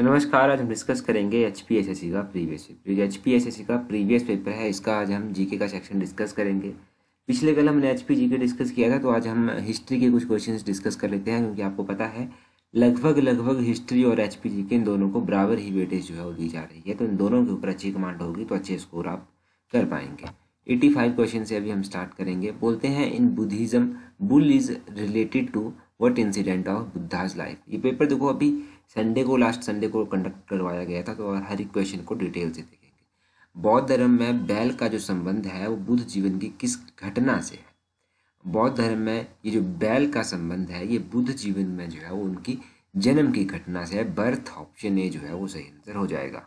नमस्कार आज हम डिस्कस करेंगे H P S S C का previous paper H P S S C का प्रीवियस पेपर है इसका आज हम जी के का सेक्शन डिस्कस करेंगे पिछले कल हमने एच पी जी के डिस्कस किया था तो आज हम हिस्ट्री के कुछ क्वेश्चन डिस्कस कर लेते हैं क्योंकि आपको पता है लगभग लगभग हिस्ट्री और एच पी जी के इन दोनों को बराबर ही वेटेज जो है वो दी जा रही है तो इन दोनों के ऊपर अच्छी कमांड होगी तो अच्छे स्कोर आप कर पाएंगे एटी फाइव क्वेश्चन से अभी हम स्टार्ट करेंगे बोलते हैं in Buddhism bull is related to what incident of Buddha's life ये पेपर देखो अभी संडे को लास्ट संडे को कंडक्ट करवाया गया था तो और हर एक क्वेश्चन को डिटेल से देखेंगे बौद्ध धर्म में बैल का जो संबंध है वो बुद्ध जीवन की किस घटना से है बौद्ध धर्म में ये जो बैल का संबंध है ये बुद्ध जीवन में जो है वो उनकी जन्म की घटना से है बर्थ ऑप्शन ए जो है वो सही आंसर हो जाएगा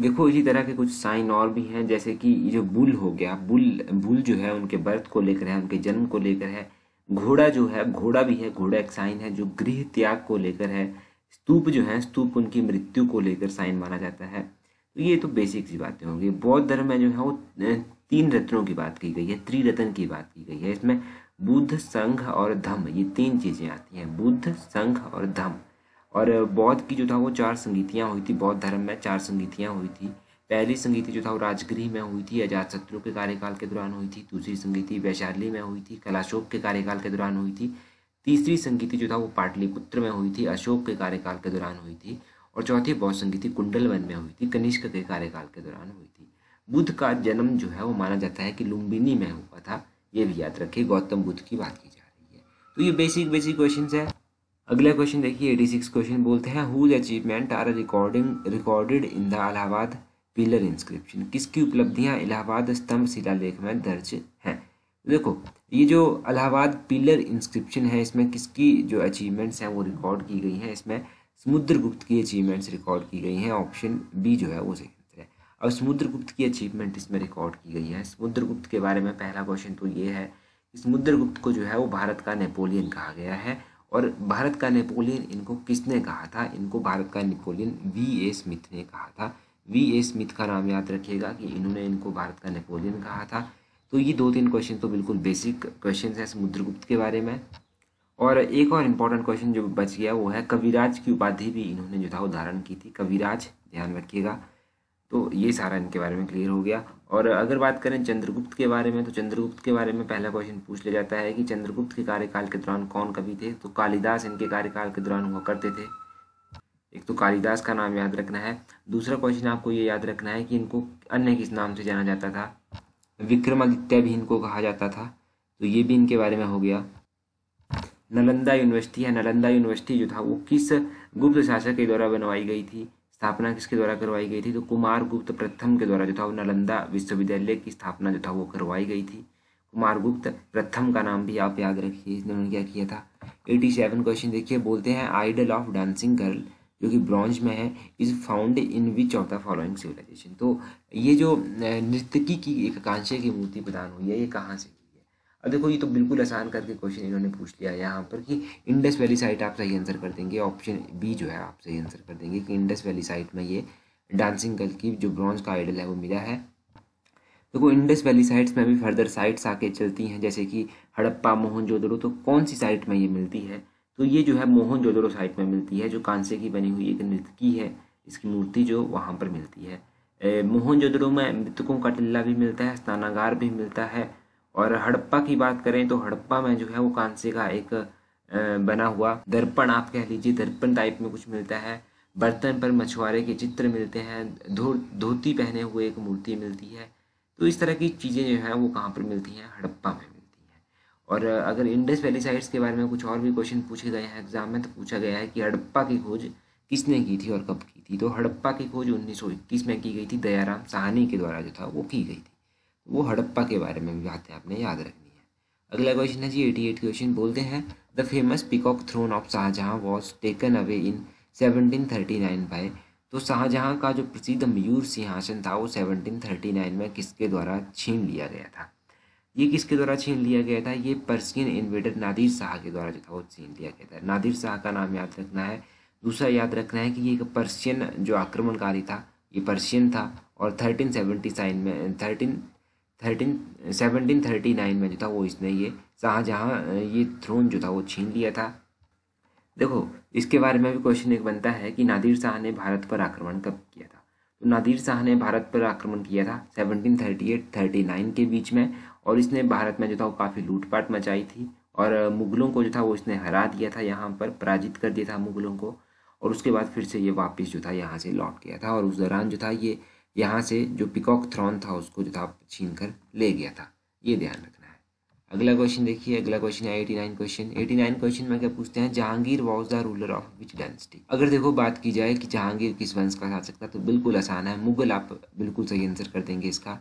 देखो इसी तरह के कुछ साइन और भी हैं जैसे कि ये जो बुल हो गया बुल बुल जो है उनके बर्थ को लेकर है उनके जन्म को लेकर है घोड़ा जो है घोड़ा भी है घोड़ा एक साइन है जो गृह त्याग को लेकर है स्तूप जो है स्तूप उनकी मृत्यु को लेकर साइन माना जाता है तो ये तो बेसिक सी बातें होंगी बौद्ध धर्म में जो है वो तीन रत्नों की बात की गई है त्रिरत्न की बात की गई है इसमें बुद्ध संघ और धम्म ये तीन चीज़ें आती हैं बुद्ध संघ और धम्म और बौद्ध की जो था वो चार संगीतियाँ हुई थी बौद्ध धर्म में चार संगीतियाँ हुई थी पहली संगीति जो था वो राजगृह में हुई थी अजात शत्रु के कार्यकाल के दौरान हुई थी दूसरी संगीति वैशाली में हुई थी कलाशोक के कार्यकाल के दौरान हुई थी तीसरी संगीति जो था वो पाटलिपुत्र में हुई थी अशोक के कार्यकाल के दौरान हुई थी और चौथी बौद्ध संगीति कुंडलवन में हुई थी कनिष्क के कार्यकाल के दौरान हुई थी बुद्ध का जन्म जो है वो माना जाता है कि लुम्बिनी में हुआ था ये भी याद रखिए गौतम बुद्ध की बात की जा रही है तो ये बेसिक बेसिक क्वेश्चन है अगला क्वेश्चन देखिए एटी सिक्स क्वेश्चन बोलते हैं whose achievement are recording recorded in the Allahabad pillar inscription किसकी उपलब्धियां इलाहाबाद स्तंभ शिलालेख में दर्ज हैं देखो ये जो अलाहाबाद पिलर इंस्क्रिप्शन है इसमें किसकी जो अचीवमेंट्स हैं वो रिकॉर्ड की गई हैं इसमें समुद्रगुप्त की अचीवमेंट्स रिकॉर्ड की गई हैं ऑप्शन बी जो है वो सही आंसर है अब समुद्रगुप्त की अचीवमेंट इसमें रिकॉर्ड की गई है समुद्रगुप्त के बारे में पहला क्वेश्चन तो ये है कि समुद्रगुप्त को जो है वो भारत का नेपोलियन कहा गया है और भारत का नेपोलियन इनको किसने कहा था इनको भारत का नेपोलियन वी ए स्मिथ ने कहा था वी ए स्मिथ का नाम याद रखिएगा कि इन्होंने इनको भारत का नेपोलियन कहा था तो ये दो तीन क्वेश्चन तो बिल्कुल बेसिक क्वेश्चन हैं समुद्रगुप्त के बारे में और एक और इम्पोर्टेंट क्वेश्चन जो बच गया वो है कविराज की उपाधि भी इन्होंने जो था उदाहरण की थी कविराज ध्यान रखिएगा तो ये सारा इनके बारे में क्लियर हो गया और अगर बात करें चंद्रगुप्त के बारे में तो चंद्रगुप्त के बारे में पहला क्वेश्चन पूछ लिया जाता है कि चंद्रगुप्त के कार्यकाल के दौरान कौन कवि थे तो कालिदास इनके कार्यकाल के दौरान हुआ करते थे एक तो कालिदास का नाम याद रखना है दूसरा क्वेश्चन आपको ये याद रखना है कि इनको अन्य किस नाम से जाना जाता था विक्रमादित्य भी इनको कहा जाता था तो ये भी इनके बारे में हो गया नालंदा यूनिवर्सिटी है नालंदा यूनिवर्सिटी जो था वो किस गुप्त शासक के द्वारा बनवाई गई थी स्थापना किसके द्वारा करवाई गई थी तो कुमार गुप्त प्रथम के द्वारा जो था वो नालंदा विश्वविद्यालय की स्थापना जो था वो करवाई गई थी कुमार गुप्त प्रथम का नाम भी आप याद रखिए इसने उन्होंने क्या किया था एटी सेवन क्वेश्चन देखिए बोलते हैं आइडल ऑफ डांसिंग गर्ल जो कि ब्रॉन्ज में है is found in which of the following civilisation तो ये जो नृत्यकी की एक आकांक्षा की मूर्ति प्रदान हुई है ये कहाँ से हुई है अब देखो ये तो बिल्कुल आसान करके क्वेश्चन इन्होंने पूछ लिया यहाँ पर कि इंडस वैली साइट आप सही आंसर कर देंगे ऑप्शन बी जो है आप सही आंसर कर देंगे कि इंडस वैली साइट में ये डांसिंग गर्ल की जो ब्रॉन्ज का आइडल है वो मिला है देखो इंडस वैली साइट्स में भी फर्दर साइट्स आके चलती हैं जैसे कि हड़प्पा मोहनजोदड़ो तो कौन सी साइट में ये मिलती है तो ये जो है मोहन जोदड़ो साइट में मिलती है जो कांसे की बनी हुई एक नृतकी है इसकी मूर्ति जो वहाँ पर मिलती है मोहन जोदड़ो में मृतकों का टिल्ला भी मिलता है स्नानागार भी मिलता है और हड़प्पा की बात करें तो हड़प्पा में जो है वो कांसे का एक बना हुआ दर्पण आप कह लीजिए दर्पण टाइप में कुछ मिलता है बर्तन पर मछुआरे के चित्र मिलते हैं धो धोती पहने हुए एक मूर्ति मिलती है तो इस तरह की चीज़ें जो हैं वो कहाँ पर मिलती हैं हड़प्पा में और अगर इंडस वैली साइड्स के बारे में कुछ और भी क्वेश्चन पूछे गए हैं एग्जाम में तो पूछा गया है कि हड़प्पा की खोज किसने की थी और कब की थी तो हड़प्पा की खोज 1921 में की गई थी दयाराम साहनी के द्वारा जो था वो की गई थी वो हड़प्पा के बारे में भी बातें आपने याद रखनी है अगला क्वेश्चन है जी एटी एट क्वेश्चन बोलते हैं the famous peacock throne of Shah Jahan was taken away in seventeen thirty nine by तो शाहजहाँ का जो प्रसिद्ध मयूर सिंहासन था वो सेवनटीन थर्टी नाइन में किसके द्वारा छीन लिया गया था ये किसके द्वारा छीन लिया गया था ये पर्सियन इन्वेडर नादिर शाह के द्वारा जो था वो छीन लिया गया था नादिर शाह का नाम याद रखना है दूसरा याद रखना है कि ये एक पर्सियन जो आक्रमणकारी था ये पर्सियन था और थर्टीन सेवेंटी साइन में thirteen thirteen seventeen thirty nine में जो था वो इसने ये शाहजहाँ ये थ्रोन जो था वो छीन लिया था देखो इसके बारे में भी क्वेश्चन एक बनता है कि नादिर शाह ने भारत पर आक्रमण कब किया था तो नादिर शाह ने भारत पर आक्रमण किया था seventeen thirty eight thirty nine के बीच में और इसने भारत में जो था वो काफ़ी लूटपाट मचाई थी और मुगलों को जो था वो इसने हरा दिया था यहाँ पर पराजित कर दिया था मुगलों को और उसके बाद फिर से ये वापस जो था यहाँ से लौट गया था और उस दौरान जो था ये यहाँ से जो पिकॉक थ्रॉन था उसको जो था छीन कर ले गया था ये ध्यान रखना है अगला क्वेश्चन देखिए अगला क्वेश्चन है eighty nine question eighty nine question में क्या पूछते हैं Jahangir was the ruler of which dynasty अगर देखो बात की जाए कि जहांगीर किस वंश का शासक था तो बिल्कुल आसान है मुगल आप बिल्कुल सही आंसर कर देंगे इसका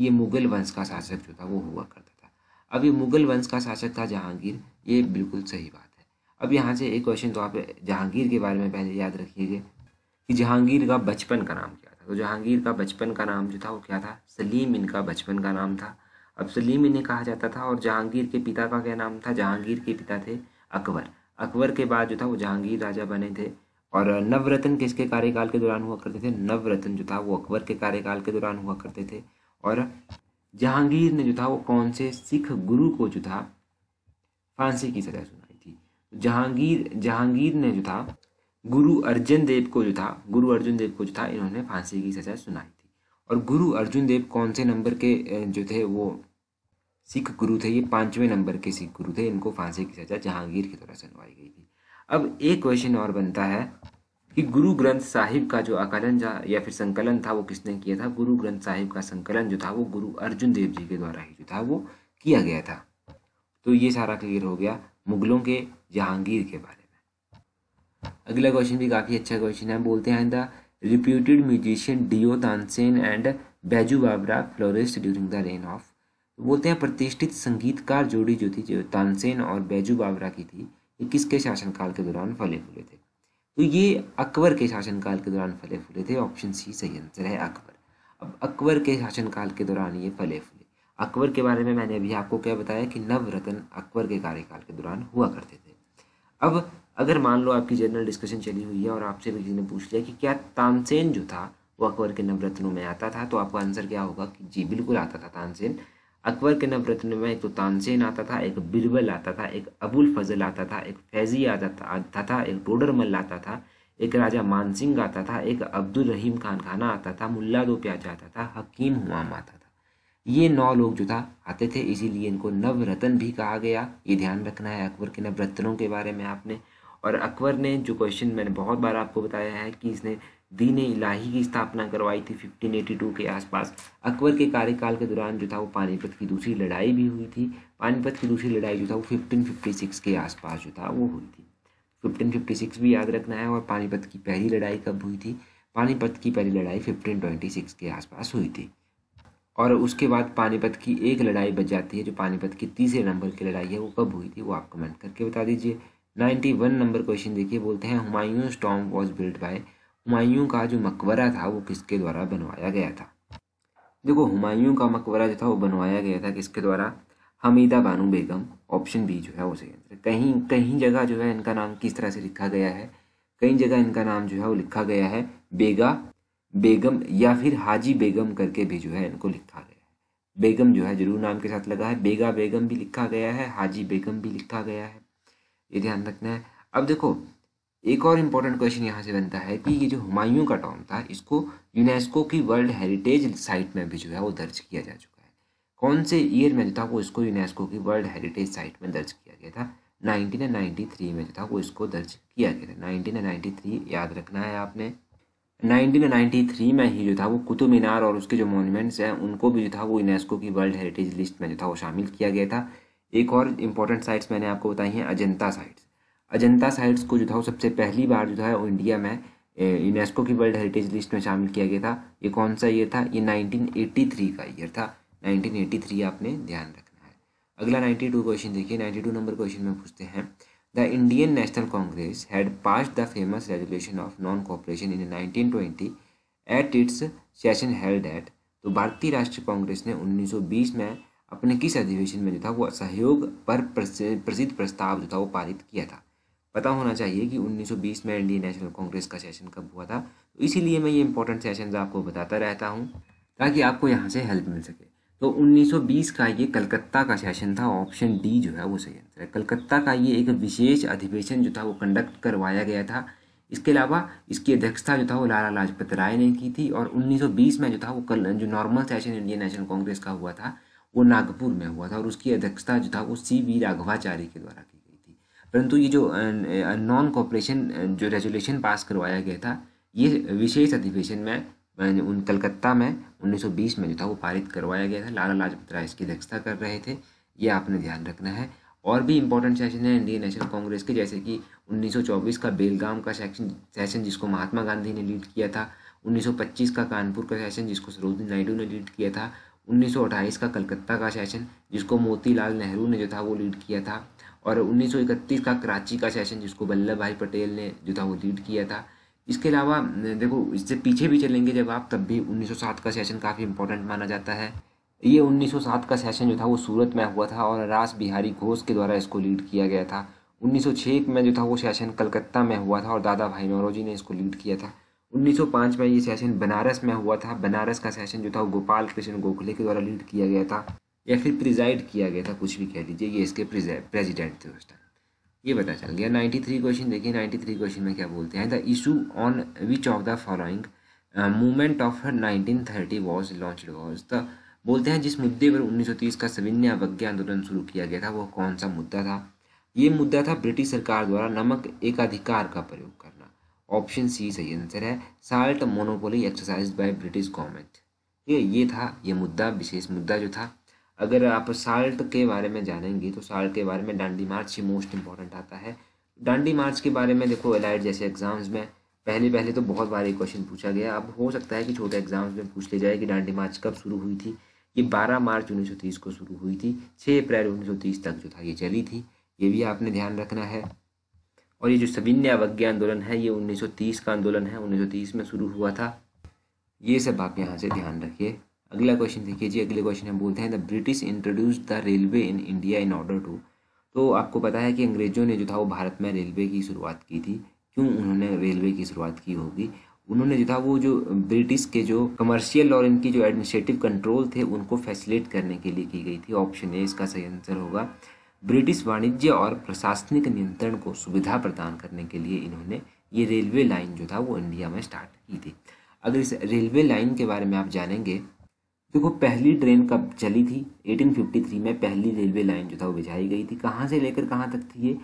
ये मुगल वंश का शासक जो था वो हुआ करता था अब ये मुगल वंश का शासक था जहांगीर ये बिल्कुल सही बात है अब यहाँ से एक क्वेश्चन तो आप जहांगीर के बारे में पहले याद रखिएगा कि जहांगीर का बचपन का नाम क्या था तो जहांगीर का बचपन का नाम जो था वो क्या था सलीम इनका बचपन का नाम था अब सलीम इन्हें कहा जाता था और जहांगीर के पिता का क्या नाम था जहांगीर के पिता थे अकबर अकबर के बाद जो था वो जहांगीर राजा बने थे और नवरत्न किसके कार्यकाल के दौरान हुआ करते थे नवरत्न जो था वो अकबर के कार्यकाल के दौरान हुआ करते थे और जहांगीर ने जो था वो कौन से सिख गुरु को जो था फांसी की सजा सुनाई थी तो जहांगीर जहांगीर ने जो था गुरु अर्जन देव को जो था गुरु अर्जुन देव को जो था इन्होंने फांसी की सजा सुनाई थी और गुरु अर्जुन देव कौन से नंबर के जो थे वो सिख गुरु थे ये पांचवें नंबर के सिख गुरु थे इनको फांसी की सजा जहांगीर की द्वारा सुनवाई गई थी अब एक क्वेश्चन और बनता है कि गुरु ग्रंथ साहिब का जो आकलन या फिर संकलन था वो किसने किया था गुरु ग्रंथ साहिब का संकलन जो था वो गुरु अर्जुन देव जी के द्वारा ही जो था वो किया गया था तो ये सारा क्लियर हो गया मुगलों के जहांगीर के बारे में अगला क्वेश्चन भी काफ़ी अच्छा क्वेश्चन है बोलते हैं the reputed musician duo Tansen and Baiju Bawra flourished during the reign of बोलते हैं प्रतिष्ठित संगीतकार जोड़ी जो थी जो तानसेन और बैजू बाबरा की थी ये किसके शासनकाल के दौरान फले फूले थे तो ये अकबर के शासनकाल के दौरान फले फूले थे ऑप्शन सी सही आंसर है अकबर अब अकबर के शासनकाल के दौरान ये फले फूले अकबर के बारे में मैंने अभी आपको क्या बताया कि नवरत्न अकबर के कार्यकाल के दौरान हुआ करते थे अब अगर मान लो आपकी जनरल डिस्कशन चली हुई है और आपसे भी किसी ने पूछ लिया कि क्या तानसेन जो था वो अकबर के नवरत्नों में आता था तो आपका आंसर क्या होगा कि जी बिल्कुल आता था तानसेन अकबर के नवरत्न में एक तो तानसेन आता था एक बिरबल आता था एक अबुल फजल आता था एक फैजी आता था आता था एक टोडरमल आता था एक राजा मानसिंह आता था एक अब्दुल रहीम खान खाना आता था मुल्ला दो प्याज आता था हकीम हुआम आता था ये नौ लोग जो था आते थे इसीलिए इनको नवरत्न भी कहा गया ये ध्यान रखना है अकबर के नवरत्नों के बारे में आपने और अकबर ने जो क्वेश्चन मैंने बहुत बार आपको बताया है कि इसने दीन इलाही की स्थापना करवाई थी 1582 के आसपास अकबर के कार्यकाल के दौरान जो था वो पानीपत की दूसरी लड़ाई भी हुई थी पानीपत की दूसरी लड़ाई जो था वो 1556 के आसपास जो था वो हुई थी 1556 भी याद रखना है और पानीपत की पहली लड़ाई कब हुई थी पानीपत की पहली लड़ाई 1526 के आसपास हुई थी और उसके बाद पानीपत की एक लड़ाई बच जाती है जो पानीपत की तीसरे नंबर की लड़ाई है वो कब हुई थी वो आप कमेंट करके बता दीजिए 91 नंबर क्वेश्चन देखिए बोलते हैं हुमायूं स्टॉम वॉज बिल्ड बाय हुमायूं का जो मकबरा था वो किसके द्वारा बनवाया गया था देखो हुमायूं का मकबरा जो था वो बनवाया गया था किसके द्वारा हमीदा बानू बेगम ऑप्शन बी जो है वो सही आंसर कहीं कहीं जगह जो है इनका नाम किस तरह से लिखा गया है कई जगह इनका नाम जो है वो लिखा गया है बेगा बेगम या फिर हाजी बेगम करके भी जो है इनको लिखा गया है बेगम जो है जरूर नाम के साथ लगा है बेगा बेगम भी लिखा गया है हाजी बेगम भी लिखा गया है ये ध्यान रखना है अब देखो एक और इम्पोर्टेंट क्वेश्चन यहाँ से बनता है कि ये जो हुमायूं का टॉम था इसको यूनेस्को की वर्ल्ड हेरिटेज साइट में भी जो है वो दर्ज किया जा चुका है कौन से ईयर में जो था वो इसको यूनेस्को की वर्ल्ड हेरिटेज साइट में दर्ज किया गया था नाइनटीन नाइन्टी थ्री में जो था वो इसको दर्ज किया गया था नाइनटीन नाइन्टी थ्री याद रखना है आपने 1993 में ही जो था वो कुतुब मीनार और उसके जो मॉन्यूमेंट्स हैं उनको भी जो था वो यूनेस्को की वर्ल्ड हेरिटेज लिस्ट में जो था वो शामिल किया गया था एक और इम्पोर्टेंट साइट्स मैंने आपको बताई हैं अजंता साइट्स अजंता साइट्स को जो था वो सबसे पहली बार जो था वो इंडिया में यूनेस्को की वर्ल्ड हेरिटेज लिस्ट में शामिल किया गया था ये कौन सा ईयर था ये 1983 का ईयर था 1983 आपने ध्यान रखना है अगला 92 क्वेश्चन देखिए 92 नंबर क्वेश्चन में पूछते हैं the Indian National Congress had passed the famous resolution of non cooperation in twenty eight its session held at तो भारतीय राष्ट्रीय कांग्रेस ने उन्नीस में अपने किस अधिवेशन में जो था वो सहयोग पर प्रसिद्ध प्रस्ताव जो था वो पारित किया था पता होना चाहिए कि 1920 में इंडियन नेशनल कांग्रेस का सेशन कब हुआ था तो इसीलिए मैं ये इंपॉर्टेंट सेशन आपको बताता रहता हूँ ताकि आपको यहाँ से हेल्प मिल सके तो 1920 का ये कलकत्ता का सेशन था ऑप्शन डी जो है वो सही आंसर है कलकत्ता का ये एक विशेष अधिवेशन जो था वो कंडक्ट करवाया गया था इसके अलावा इसकी अध्यक्षता जो था वो लाला लाजपत राय ने की थी और 1920 में जो था वो कल जो normal session Indian National Congress का हुआ था वो नागपुर में हुआ था और उसकी अध्यक्षता जो था वो सी वी राघवाचार्य के द्वारा परंतु ये जो नॉन कॉपरेशन जो रेजोल्यूशन पास करवाया गया था ये विशेष अधिवेशन में उन कलकत्ता में 1920 में जो था वो पारित करवाया गया था लाला लाजपत राय इसकी अध्यक्षता कर रहे थे ये आपने ध्यान रखना है और भी इंपॉर्टेंट सेशन है इंडियन नेशनल कांग्रेस के जैसे कि 1924 का बेलगाम का सेक्शन सेशन जिसको महात्मा गांधी ने लीड किया था 1925 का कानपुर का सेशन जिसको सरोजनी नायडू ने लीड किया था 1928 का कलकत्ता का सेशन जिसको मोतीलाल नेहरू ने जो था वो लीड किया था और 1931 का कराची का सेशन जिसको वल्लभ भाई पटेल ने जो था वो लीड किया था इसके अलावा देखो इससे पीछे भी चलेंगे जब आप तब भी 1907 का सेशन काफ़ी इंपॉर्टेंट माना जाता है ये 1907 का सेशन जो था वो सूरत में हुआ था और रास बिहारी घोष के द्वारा इसको लीड किया गया था 1906 में जो था वो सेशन कलकत्ता में हुआ था और दादा भाई नौरोजी ने इसको लीड किया था 1905 में ये सेशन बनारस में हुआ था बनारस का सेशन जो था वो गोपाल कृष्ण गोखले के द्वारा लीड किया गया था या फिर प्रिजाइड किया गया था कुछ भी कह लीजिए ये इसके प्रेजिडेंट थे उस टाइम ये पता चल गया नाइन्टी थ्री क्वेश्चन देखिए नाइन्टी थ्री क्वेश्चन में क्या बोलते हैं the issue on which of the following movement of nineteen thirty was launch was the बोलते हैं जिस मुद्दे पर 1930 का सविन्य अवज्ञा आंदोलन शुरू किया गया था वो कौन सा मुद्दा था ये मुद्दा था ब्रिटिश सरकार द्वारा नमक एकाधिकार का प्रयोग करना ऑप्शन सी सही आंसर है salt monopoly exercise by British government ठीक है ये था ये मुद्दा विशेष मुद्दा जो था अगर आप साल्ट के बारे में जानेंगे तो साल्ट के बारे में डांडी मार्च ही मोस्ट इंपॉर्टेंट आता है डांडी मार्च के बारे में देखो एलाइट जैसे एग्जाम्स में पहले पहले तो बहुत बार ये क्वेश्चन पूछा गया अब हो सकता है कि छोटे एग्जाम्स में पूछ लिया जाए कि डांडी मार्च कब शुरू हुई थी ये 12 मार्च 1930 को शुरू हुई थी 6 अप्रैल 1930 तक जो था ये चली थी ये भी आपने ध्यान रखना है और ये जो सविन्य अवज्ञा आंदोलन है ये 1930 का आंदोलन है 1930 में शुरू हुआ था ये सब आप यहाँ से ध्यान रखिए अगला क्वेश्चन देखिए जी अगले क्वेश्चन हम बोलते हैं the British introduce the railway in India in order to तो आपको पता है कि अंग्रेजों ने जो था वो भारत में रेलवे की शुरुआत की थी क्यों उन्होंने रेलवे की शुरुआत की होगी उन्होंने जो था वो जो ब्रिटिश के जो कमर्शियल और इनकी जो एडमिनिस्ट्रेटिव कंट्रोल थे उनको फैसिलेट करने के लिए की गई थी ऑप्शन ए इसका सही आंसर होगा ब्रिटिश वाणिज्य और प्रशासनिक नियंत्रण को सुविधा प्रदान करने के लिए इन्होंने ये रेलवे लाइन जो था वो इंडिया में स्टार्ट की थी अगर इस रेलवे लाइन के बारे में आप जानेंगे देखो पहली ट्रेन कब चली थी 1853 में पहली रेलवे लाइन जो था वो बिछाई गई थी कहाँ से लेकर कहाँ तक थी ये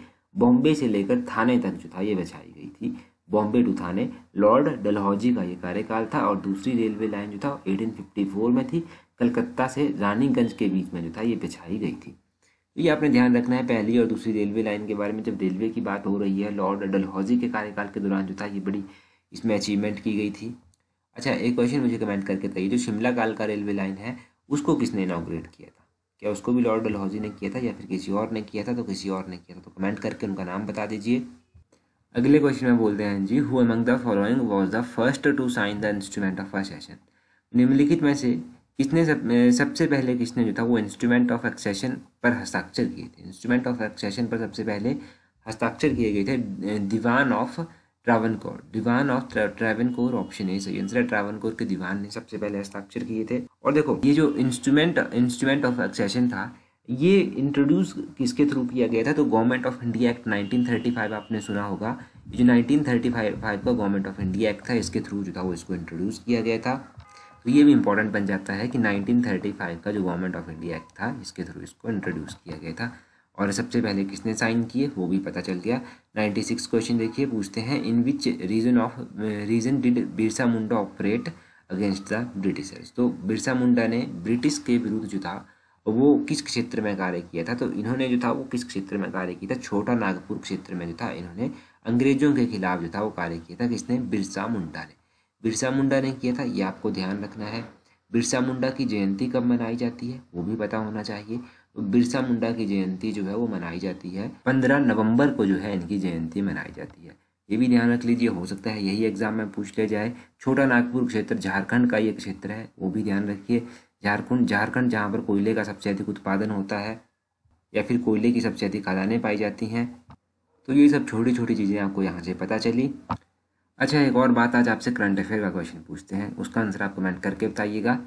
बॉम्बे से लेकर थाने तक जो था ये बिछाई गई थी Bombay to Thane Lord Dalhousie का ये कार्यकाल था और दूसरी रेलवे लाइन जो था 1854 में थी कलकत्ता से रानीगंज के बीच में जो था ये बिछाई गई थी ये आपने ध्यान रखना है पहली और दूसरी रेलवे लाइन के बारे में जब रेलवे की बात हो रही है लॉर्ड डलहौजी के कार्यकाल के दौरान जो था ये बड़ी इसमें अचीवमेंट की गई थी अच्छा एक क्वेश्चन मुझे कमेंट करके बताइए जो शिमला काल का रेलवे लाइन है उसको किसने इनाग्रेट किया था क्या उसको भी लॉर्ड डलहौजी ने किया था या फिर किसी और ने किया था तो किसी और ने किया था तो कमेंट करके उनका नाम बता दीजिए अगले क्वेश्चन में बोलते हैं जी who among the following was the first to sign the instrument of accession निम्नलिखित में से किसने सब सबसे पहले किसने जो था वो इंस्ट्रूमेंट ऑफ एक्सेशन पर हस्ताक्षर किए थे इंस्ट्रूमेंट ऑफ एक्सेशन पर सबसे पहले हस्ताक्षर किए गए थे Dewan of Travancore Dewan of Travancore option है सही आंसर है ट्रावनकोर के दीवान ने सबसे पहले हस्ताक्षर किए थे और देखो ये जो इंस्ट्रूमेंट इंस्ट्रूमेंट ऑफ एक्सेशन था ये इंट्रोड्यूस किसके थ्रू किया गया था तो गवर्नमेंट ऑफ इंडिया एक्ट 1935 आपने सुना होगा जो 1935 का गवर्नमेंट ऑफ इंडिया एक्ट था इसके थ्रू जो था वो इसको इंट्रोड्यूस किया गया था तो ये भी इंपॉर्टेंट बन जाता है कि 1935 का जो गवर्नमेंट ऑफ इंडिया एक्ट था इसके थ्रू इसको इंट्रोड्यूस किया गया था और सबसे पहले किसने साइन किए वो भी पता चल गया नाइन्टी सिक्स क्वेश्चन देखिए पूछते हैं in which region of region did Birsa Munda operate against the Britishers तो बिरसा मुंडा ने ब्रिटिश के विरुद्ध जो था वो किस क्षेत्र में कार्य किया था तो इन्होंने जो था वो किस क्षेत्र में कार्य किया था छोटा नागपुर क्षेत्र में जो था इन्होंने अंग्रेजों के खिलाफ जो था वो कार्य किया था किसने बिरसा मुंडा ने बिरसा मुंडा ने किया था ये आपको ध्यान रखना है बिरसा मुंडा की जयंती कब मनाई जाती है वो भी पता होना चाहिए बिरसा मुंडा की जयंती जो है वो मनाई जाती है पंद्रह नवंबर को जो है इनकी जयंती मनाई जाती है ये भी ध्यान रख लीजिए हो सकता है यही एग्जाम में पूछ लिया जाए छोटा नागपुर क्षेत्र झारखंड का ये क्षेत्र है वो भी ध्यान रखिए झारखंड झारखंड जहाँ पर कोयले का सबसे अधिक उत्पादन होता है या फिर कोयले की सबसे अधिक खदानें पाई जाती हैं तो ये सब छोटी छोटी चीज़ें आपको यहाँ से पता चली अच्छा एक और बात आज आपसे करंट अफेयर का क्वेश्चन पूछते हैं उसका आंसर आप कमेंट करके बताइएगा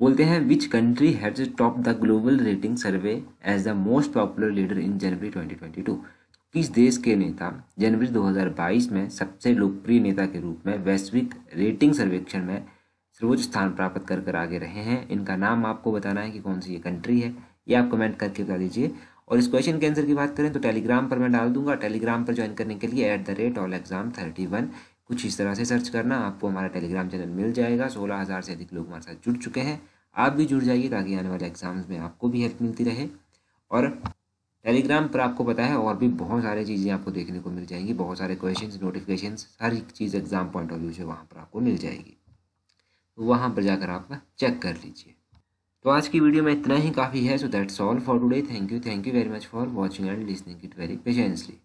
बोलते हैं which country has top the global rating survey as the most popular leader in January 2022 किस देश के नेता जनवरी 2022 में सबसे लोकप्रिय नेता के रूप में वैश्विक रेटिंग सर्वेक्षण में सर्वोच्च स्थान प्राप्त कर कर आगे रहे हैं इनका नाम आपको बताना है कि कौन सी ये कंट्री है ये आप कमेंट करके बता दीजिए और इस क्वेश्चन के आंसर की बात करें तो टेलीग्राम पर मैं डाल दूंगा टेलीग्राम पर ज्वाइन करने के लिए at the rate all exam thirty one कुछ इस तरह से सर्च करना आपको हमारा टेलीग्राम चैनल मिल जाएगा सोलह हज़ार से अधिक लोग हमारे साथ जुड़ चुके हैं आप भी जुड़ जाइए ताकि आने वाले एग्ज़ाम्स में आपको भी हेल्प मिलती रहे और टेलीग्राम पर आपको पता है और भी बहुत सारी चीज़ें आपको देखने को मिल जाएंगी बहुत सारे क्वेश्चन नोटिफिकेशन हर एक चीज़ एग्ज़ाम पॉइंट ऑफ व्यू से वहाँ पर आपको मिल जाएगी तो वहाँ पर जाकर आप चेक कर लीजिए तो आज की वीडियो में इतना ही काफ़ी है so that's all for today thank you thank you very much for watching and listening it very patiently